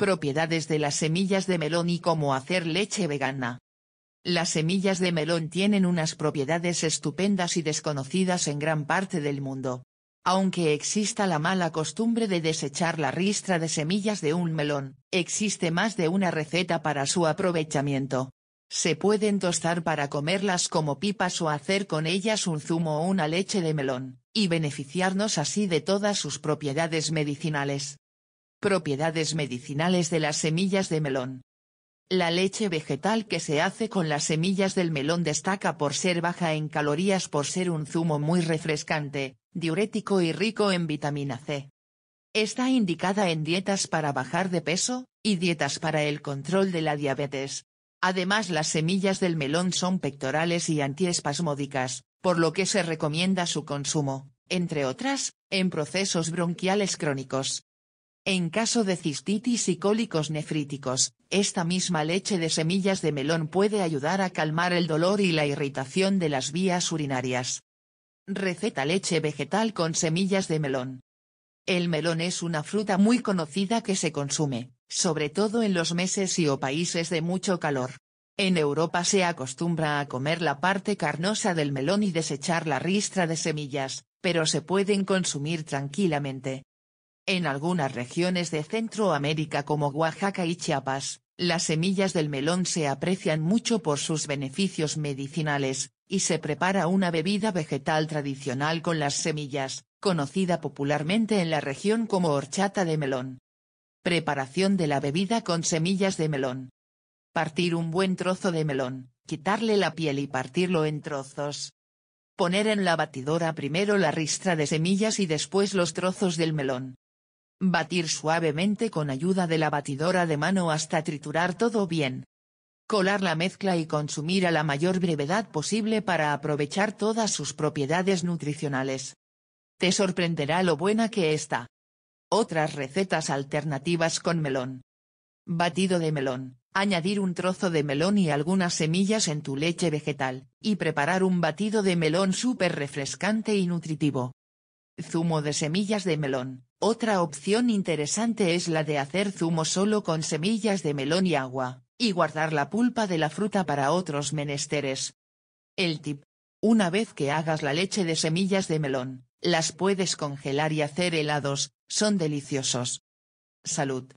Propiedades de las semillas de melón y cómo hacer leche vegana. Las semillas de melón tienen unas propiedades estupendas y desconocidas en gran parte del mundo. Aunque exista la mala costumbre de desechar la ristra de semillas de un melón, existe más de una receta para su aprovechamiento. Se pueden tostar para comerlas como pipas o hacer con ellas un zumo o una leche de melón, y beneficiarnos así de todas sus propiedades medicinales. Propiedades medicinales de las semillas de melón. La leche vegetal que se hace con las semillas del melón destaca por ser baja en calorías por ser un zumo muy refrescante, diurético y rico en vitamina C. Está indicada en dietas para bajar de peso, y dietas para el control de la diabetes. Además las semillas del melón son pectorales y antiespasmódicas, por lo que se recomienda su consumo, entre otras, en procesos bronquiales crónicos. En caso de cistitis y cólicos nefríticos, esta misma leche de semillas de melón puede ayudar a calmar el dolor y la irritación de las vías urinarias. Receta leche vegetal con semillas de melón. El melón es una fruta muy conocida que se consume, sobre todo en los meses y o países de mucho calor. En Europa se acostumbra a comer la parte carnosa del melón y desechar la ristra de semillas, pero se pueden consumir tranquilamente. En algunas regiones de Centroamérica como Oaxaca y Chiapas, las semillas del melón se aprecian mucho por sus beneficios medicinales, y se prepara una bebida vegetal tradicional con las semillas, conocida popularmente en la región como horchata de melón. Preparación de la bebida con semillas de melón. Partir un buen trozo de melón, quitarle la piel y partirlo en trozos. Poner en la batidora primero la ristra de semillas y después los trozos del melón, Batir suavemente con ayuda de la batidora de mano hasta triturar todo bien. Colar la mezcla y consumir a la mayor brevedad posible para aprovechar todas sus propiedades nutricionales. Te sorprenderá lo buena que está. Otras recetas alternativas con melón. Batido de melón. Añadir un trozo de melón y algunas semillas en tu leche vegetal, y preparar un batido de melón súper refrescante y nutritivo. Zumo de semillas de melón. Otra opción interesante es la de hacer zumo solo con semillas de melón y agua, y guardar la pulpa de la fruta para otros menesteres. El tip. Una vez que hagas la leche de semillas de melón, las puedes congelar y hacer helados, son deliciosos. Salud.